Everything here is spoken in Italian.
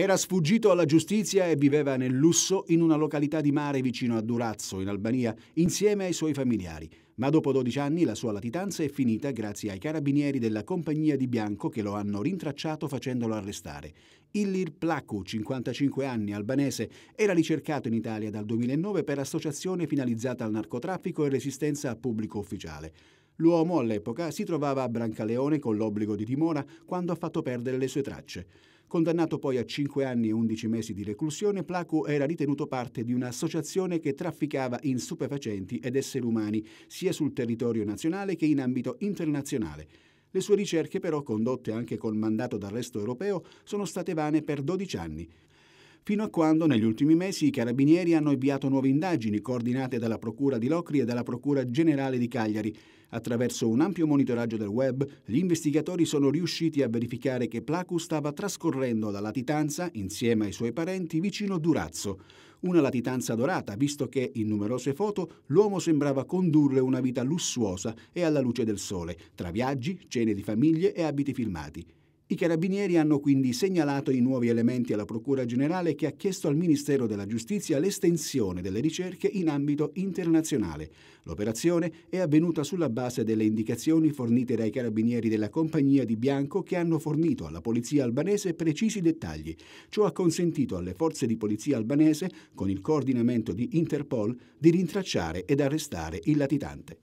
Era sfuggito alla giustizia e viveva nel lusso in una località di mare vicino a Durazzo, in Albania, insieme ai suoi familiari. Ma dopo 12 anni la sua latitanza è finita grazie ai carabinieri della compagnia di Bianco che lo hanno rintracciato facendolo arrestare. Illir Placu, 55 anni, albanese, era ricercato in Italia dal 2009 per associazione finalizzata al narcotraffico e resistenza a pubblico ufficiale. L'uomo all'epoca si trovava a Brancaleone con l'obbligo di dimora quando ha fatto perdere le sue tracce. Condannato poi a 5 anni e 11 mesi di reclusione, Placo era ritenuto parte di un'associazione che trafficava in stupefacenti ed esseri umani, sia sul territorio nazionale che in ambito internazionale. Le sue ricerche, però, condotte anche col mandato d'arresto europeo, sono state vane per 12 anni fino a quando negli ultimi mesi i carabinieri hanno avviato nuove indagini coordinate dalla Procura di Locri e dalla Procura Generale di Cagliari. Attraverso un ampio monitoraggio del web, gli investigatori sono riusciti a verificare che Placu stava trascorrendo la latitanza, insieme ai suoi parenti, vicino Durazzo. Una latitanza dorata, visto che in numerose foto l'uomo sembrava condurre una vita lussuosa e alla luce del sole, tra viaggi, cene di famiglie e abiti filmati. I carabinieri hanno quindi segnalato i nuovi elementi alla Procura Generale che ha chiesto al Ministero della Giustizia l'estensione delle ricerche in ambito internazionale. L'operazione è avvenuta sulla base delle indicazioni fornite dai carabinieri della compagnia di Bianco che hanno fornito alla polizia albanese precisi dettagli. Ciò ha consentito alle forze di polizia albanese, con il coordinamento di Interpol, di rintracciare ed arrestare il latitante.